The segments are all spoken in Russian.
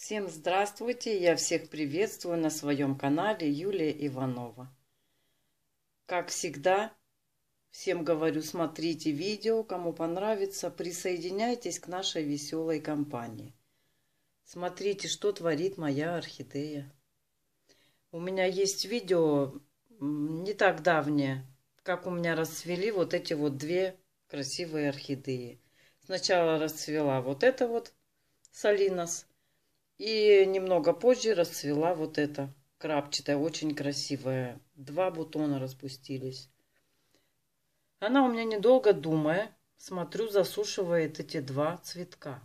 Всем здравствуйте! Я всех приветствую на своем канале Юлия Иванова. Как всегда, всем говорю, смотрите видео, кому понравится, присоединяйтесь к нашей веселой компании. Смотрите, что творит моя орхидея. У меня есть видео не так давнее, как у меня расцвели вот эти вот две красивые орхидеи. Сначала расцвела вот эта вот солинос, и немного позже расцвела вот эта крапчатая, очень красивая. Два бутона распустились. Она у меня недолго думая, смотрю, засушивает эти два цветка.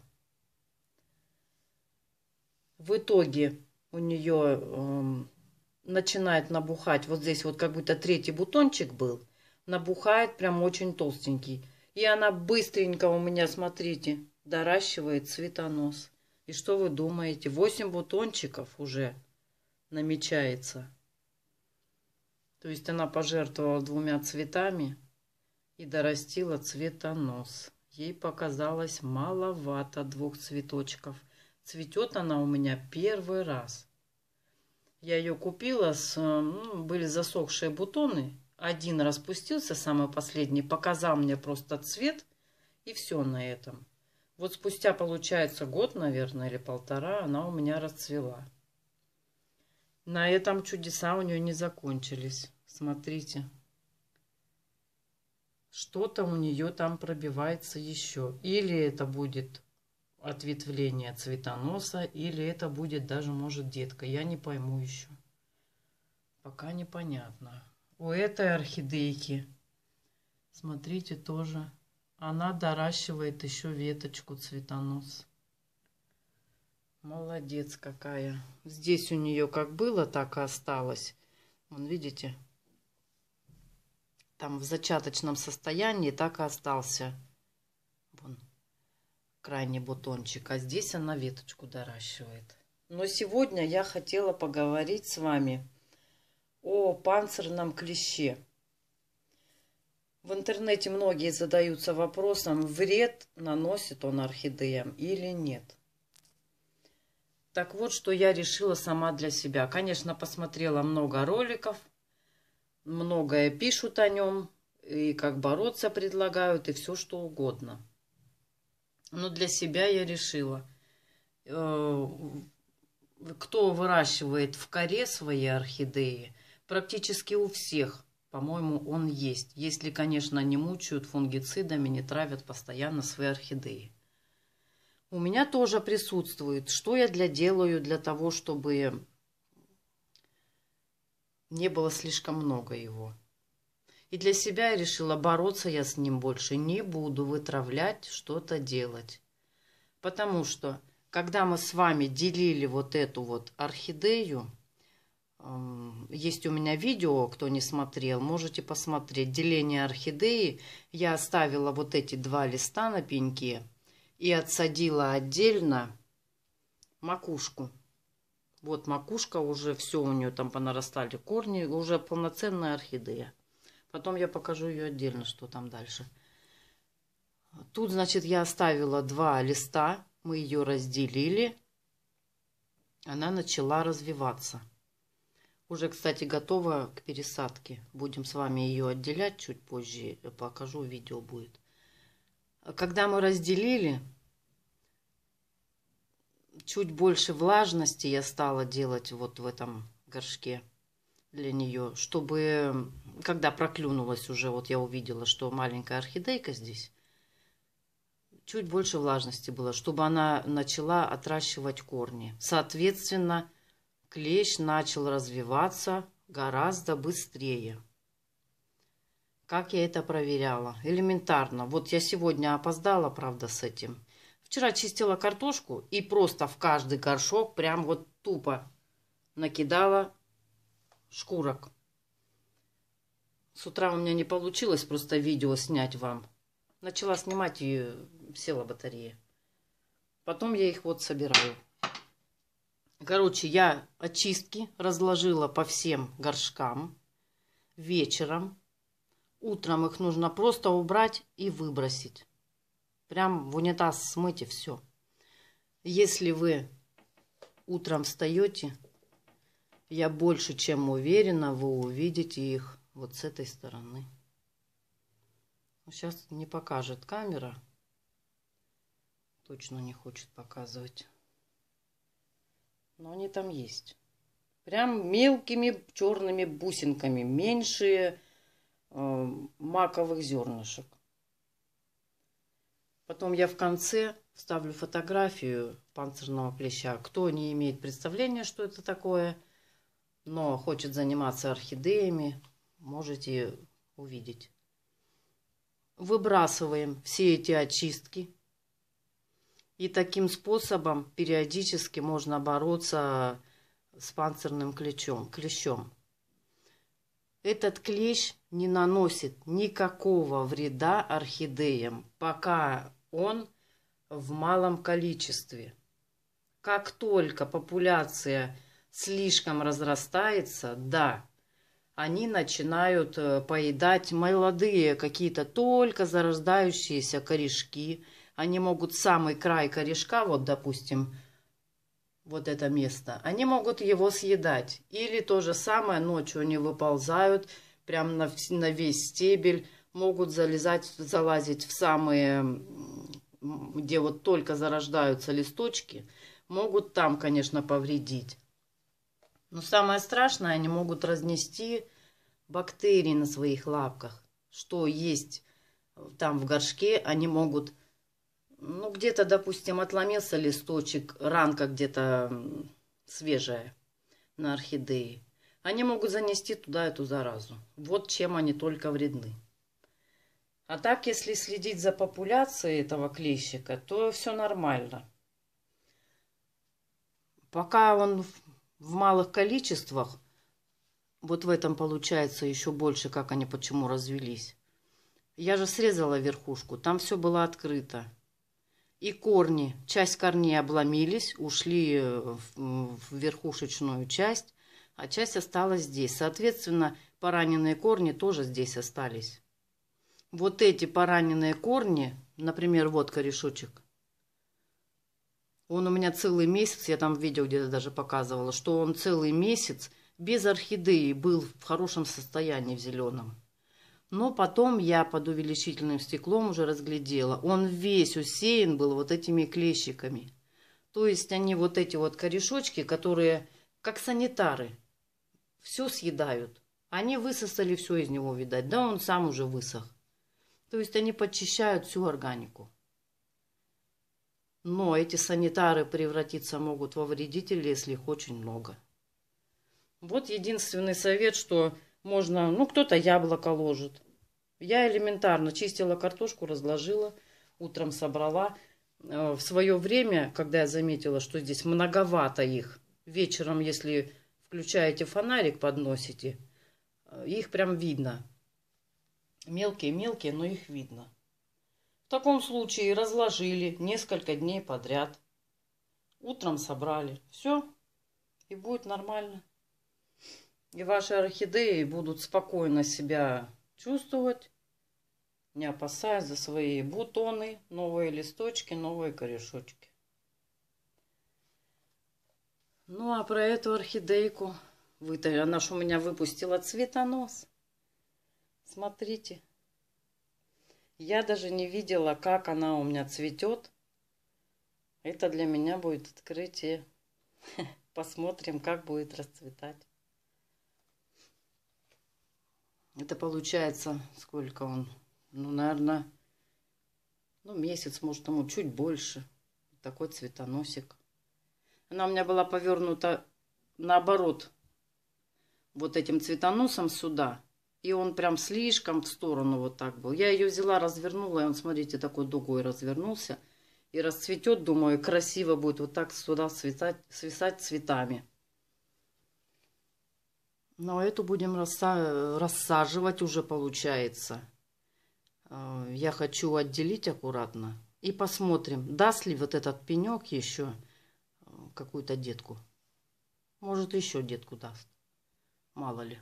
В итоге у нее э, начинает набухать, вот здесь вот как будто третий бутончик был, набухает прям очень толстенький. И она быстренько у меня, смотрите, доращивает цветонос. И что вы думаете? Восемь бутончиков уже намечается. То есть она пожертвовала двумя цветами и дорастила цветонос. Ей показалось маловато двух цветочков. Цветет она у меня первый раз. Я ее купила, с, ну, были засохшие бутоны. Один распустился, самый последний, показал мне просто цвет, и все на этом. Вот спустя, получается, год, наверное, или полтора, она у меня расцвела. На этом чудеса у нее не закончились. Смотрите. Что-то у нее там пробивается еще. Или это будет ответвление цветоноса, или это будет даже, может, детка. Я не пойму еще. Пока непонятно. У этой орхидейки, смотрите, тоже она доращивает еще веточку цветонос. Молодец какая. Здесь у нее как было, так и осталось. Вон, видите? Там в зачаточном состоянии так и остался. Вон, крайний бутончик. А здесь она веточку доращивает. Но сегодня я хотела поговорить с вами о панцирном клеще. В интернете многие задаются вопросом, вред наносит он орхидеям или нет. Так вот, что я решила сама для себя. Конечно, посмотрела много роликов, многое пишут о нем, и как бороться предлагают, и все что угодно. Но для себя я решила, э, кто выращивает в коре свои орхидеи, практически у всех – по-моему, он есть, если, конечно, не мучают фунгицидами, не травят постоянно свои орхидеи. У меня тоже присутствует, что я для делаю для того, чтобы не было слишком много его. И для себя я решила, бороться я с ним больше не буду, вытравлять, что-то делать. Потому что, когда мы с вами делили вот эту вот орхидею, Эм, есть у меня видео, кто не смотрел, можете посмотреть. Деление орхидеи. Я оставила вот эти два листа на пеньке и отсадила отдельно макушку. Вот макушка уже, все у нее там понарастали корни, уже полноценная орхидея. Потом я покажу ее отдельно, что там дальше. Тут, значит, я оставила два листа, мы ее разделили. Она начала развиваться. Уже, кстати, готова к пересадке. Будем с вами ее отделять чуть позже. покажу, видео будет. Когда мы разделили, чуть больше влажности я стала делать вот в этом горшке для нее, чтобы, когда проклюнулась уже, вот я увидела, что маленькая орхидейка здесь, чуть больше влажности было, чтобы она начала отращивать корни. Соответственно, клещ начал развиваться гораздо быстрее. Как я это проверяла? Элементарно. Вот я сегодня опоздала, правда, с этим. Вчера чистила картошку и просто в каждый горшок прям вот тупо накидала шкурок. С утра у меня не получилось просто видео снять вам. Начала снимать и села батарея. Потом я их вот собираю. Короче, я очистки разложила по всем горшкам вечером. Утром их нужно просто убрать и выбросить. Прям в унитаз смыть и все. Если вы утром встаете, я больше чем уверена, вы увидите их вот с этой стороны. Сейчас не покажет камера. Точно не хочет показывать но они там есть. Прям мелкими черными бусинками, меньшие э, маковых зернышек. Потом я в конце вставлю фотографию панцирного клеща. Кто не имеет представления, что это такое, но хочет заниматься орхидеями, можете увидеть. Выбрасываем все эти очистки и таким способом периодически можно бороться с панцирным клещом. клещом. Этот клещ не наносит никакого вреда орхидеям, пока он в малом количестве. Как только популяция слишком разрастается, да, они начинают э, поедать молодые какие-то только зарождающиеся корешки – они могут самый край корешка, вот, допустим, вот это место, они могут его съедать. Или то же самое, ночью они выползают прямо на, на весь стебель, могут залезать, залазить в самые, где вот только зарождаются листочки, могут там, конечно, повредить. Но самое страшное, они могут разнести бактерии на своих лапках. Что есть э, там в горшке, они могут ну, где-то, допустим, отломился листочек, ранка где-то свежая на орхидеи. Они могут занести туда эту заразу. Вот чем они только вредны. А так, если следить за популяцией этого клещика, то все нормально. Пока он в малых количествах, вот в этом получается еще больше, как они почему развелись. Я же срезала верхушку, там все было открыто и корни, часть корней обломились, ушли э, в верхушечную часть, а часть осталась здесь. Соответственно, пораненные корни тоже здесь остались. Вот эти пораненные корни, например, вот корешочек, он у меня целый месяц, я там в видео где-то даже показывала, что он целый месяц без орхидеи был в хорошем состоянии в зеленом. Но потом я под увеличительным стеклом уже разглядела. Он весь усеян был вот этими клещиками. То есть они вот эти вот корешочки, которые как санитары все съедают. Они высосали все из него, видать. Да, он сам уже высох. То есть они подчищают всю органику. Но эти санитары превратиться могут во вредителей, если их очень много. Вот единственный совет, что можно, ну, кто-то яблоко ложит. Я элементарно чистила картошку, разложила, утром собрала. Э, в свое время, когда я заметила, что здесь многовато их, вечером, если включаете фонарик, подносите, э, их прям видно. Мелкие-мелкие, но их видно. В таком случае разложили несколько дней подряд. Утром собрали. Все. И будет нормально. И ваши орхидеи будут спокойно себя чувствовать, не опасаясь за свои бутоны, новые листочки, новые корешочки. Ну, а про эту орхидейку, вы она же у меня выпустила цветонос. Смотрите. Я даже не видела, как она у меня цветет. Это для меня будет открытие. Посмотрим, как будет расцветать. Это получается, сколько он? Ну, наверное, ну, месяц, может, ему чуть больше. Такой цветоносик. Она у меня была повернута наоборот вот этим цветоносом сюда. И он прям слишком в сторону вот так был. Я ее взяла, развернула, и он, смотрите, такой дугой развернулся. И расцветет, думаю, красиво будет вот так сюда свисать, свисать цветами. Но эту будем э, рассаживать уже получается. Э, я хочу отделить аккуратно. И посмотрим, даст ли вот этот пенек еще э, какую-то детку. Может, еще детку даст. Мало ли.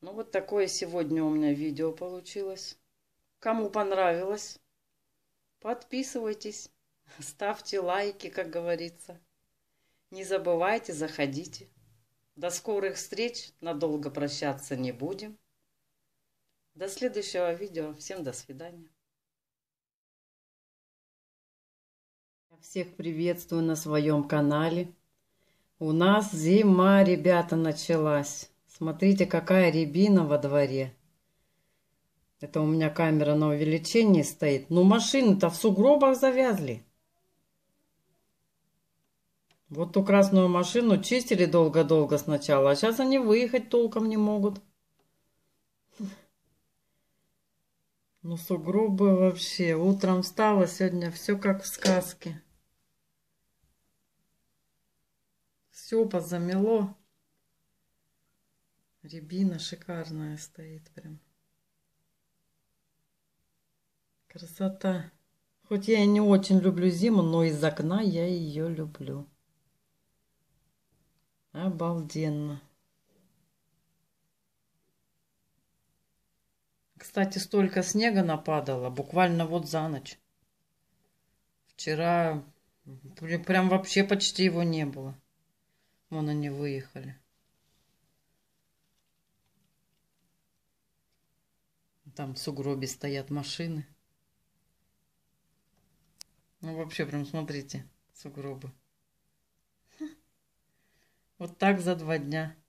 Ну, вот такое сегодня у меня видео получилось. Кому понравилось, подписывайтесь, ставьте лайки, как говорится. Не забывайте, заходите. До скорых встреч, надолго прощаться не будем. До следующего видео. Всем до свидания. Всех приветствую на своем канале. У нас зима, ребята, началась. Смотрите, какая рябина во дворе. Это у меня камера на увеличении стоит. Но ну, машины-то в сугробах завязли. Вот ту красную машину чистили долго-долго сначала, а сейчас они выехать толком не могут. Ну, сугробы вообще. Утром встала, сегодня все как в сказке. Все позамело. Рябина шикарная стоит прям. Красота. Хоть я и не очень люблю зиму, но из окна я ее люблю. Обалденно. Кстати, столько снега нападало, буквально вот за ночь. Вчера прям вообще почти его не было. Вон они выехали. Там в сугробе стоят машины. Ну, вообще, прям смотрите, сугробы. Вот так за два дня.